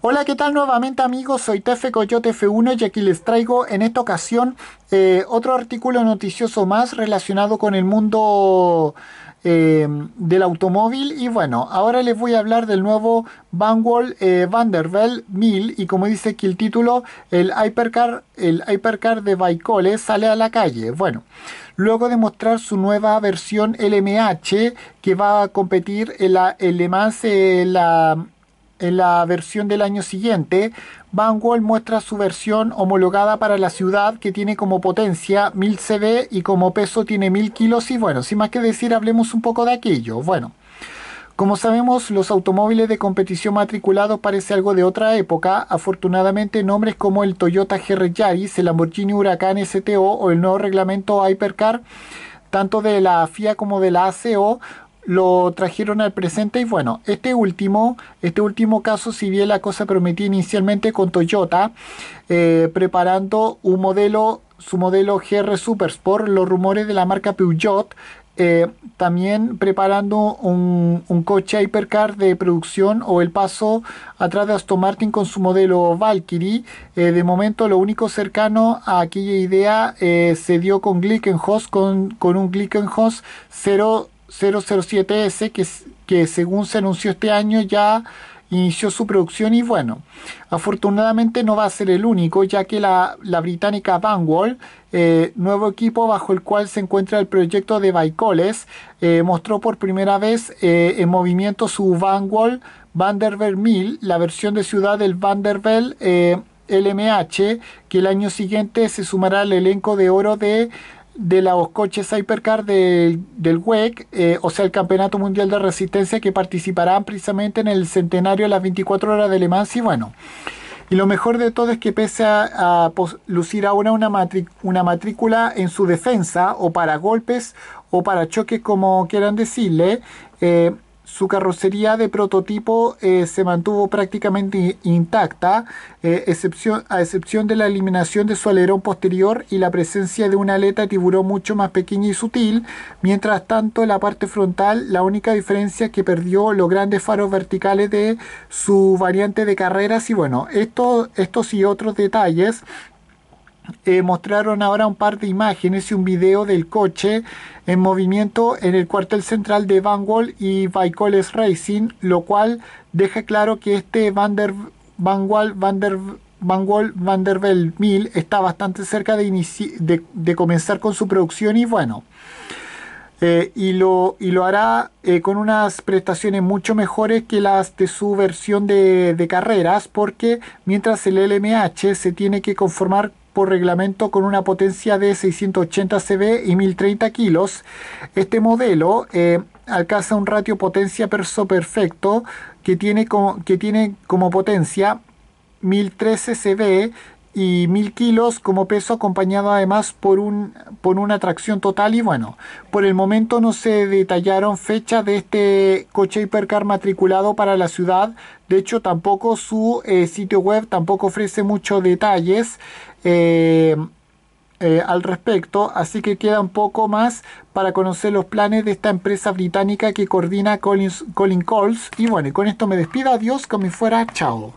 Hola, ¿qué tal nuevamente amigos? Soy Tefe Coyote F1 y aquí les traigo en esta ocasión eh, otro artículo noticioso más relacionado con el mundo eh, del automóvil y bueno, ahora les voy a hablar del nuevo Vanwall eh, Vanderbilt 1000 y como dice aquí el título, el Hypercar, el de Baikole sale a la calle. Bueno, luego de mostrar su nueva versión LMH que va a competir en la, en la en la versión del año siguiente, Van Wall muestra su versión homologada para la ciudad que tiene como potencia 1000 CV y como peso tiene 1000 kilos y bueno, sin más que decir, hablemos un poco de aquello. Bueno, como sabemos, los automóviles de competición matriculados parece algo de otra época. Afortunadamente, nombres como el Toyota GR Yaris, el Lamborghini Huracán STO o el nuevo reglamento Hypercar tanto de la FIA como de la ACO lo trajeron al presente y bueno, este último, este último caso, si bien la cosa prometía inicialmente con Toyota, eh, preparando un modelo, su modelo GR Supersport. los rumores de la marca Peugeot, eh, también preparando un, un, coche hipercar de producción o el paso atrás de Aston Martin con su modelo Valkyrie. Eh, de momento lo único cercano a aquella idea se dio con Glickenhaus, con, con un Glickenhaus 0 007S que, que según se anunció este año ya inició su producción y bueno, afortunadamente no va a ser el único, ya que la, británica VanWall eh, nuevo equipo bajo el cual se encuentra el proyecto de Baicoles, eh, mostró por primera vez eh, en movimiento su VanWall Vanderbilt 1000, la versión de ciudad del Vanderbilt LMH, que el año siguiente se sumará al elenco de oro de de los coches Hypercar del WEC, eh, o sea, el Campeonato Mundial de Resistencia, que participarán precisamente en el centenario de las 24 horas de Le Mans. Y bueno, y lo mejor de todo es que pese a, lucir ahora una, una matrícula en su defensa, o para golpes, o para choques, como quieran decirle, eh, su carrocería de prototipo eh, se mantuvo prácticamente intacta, eh, a excepción de la eliminación de su alerón posterior y la presencia de una aleta tiburón mucho más pequeña y sutil. Mientras tanto, en la parte frontal, la única diferencia es que perdió los grandes faros verticales de su variante de carreras y bueno, estos y otros detalles eh, mostraron ahora un par de imágenes y un video del coche en movimiento en el cuartel central de Van Wall y Bycoles Racing, lo cual deja claro que este Van der, Van Wall, Van der, Van der está bastante cerca de, de, comenzar con su producción y bueno, eh, y, lo, y lo hará eh, con unas prestaciones mucho mejores que las de su versión de, de, carreras porque mientras el LMH se tiene que conformar por reglamento con una potencia de 680 CV y 1030 kilos. Este modelo eh, alcanza un ratio potencia perso perfecto que tiene como, que tiene como potencia 1013 CV y 1000 kilos como peso acompañado además por, un, por una atracción total y bueno, por el momento no se detallaron fechas de este coche hipercar matriculado para la ciudad, de hecho tampoco su eh, sitio web tampoco ofrece muchos detalles. Eh, eh, al respecto, así que queda un poco más para conocer los planes de esta empresa británica que coordina Colin Calls Y bueno, con esto me despido, adiós, como fuera, chao.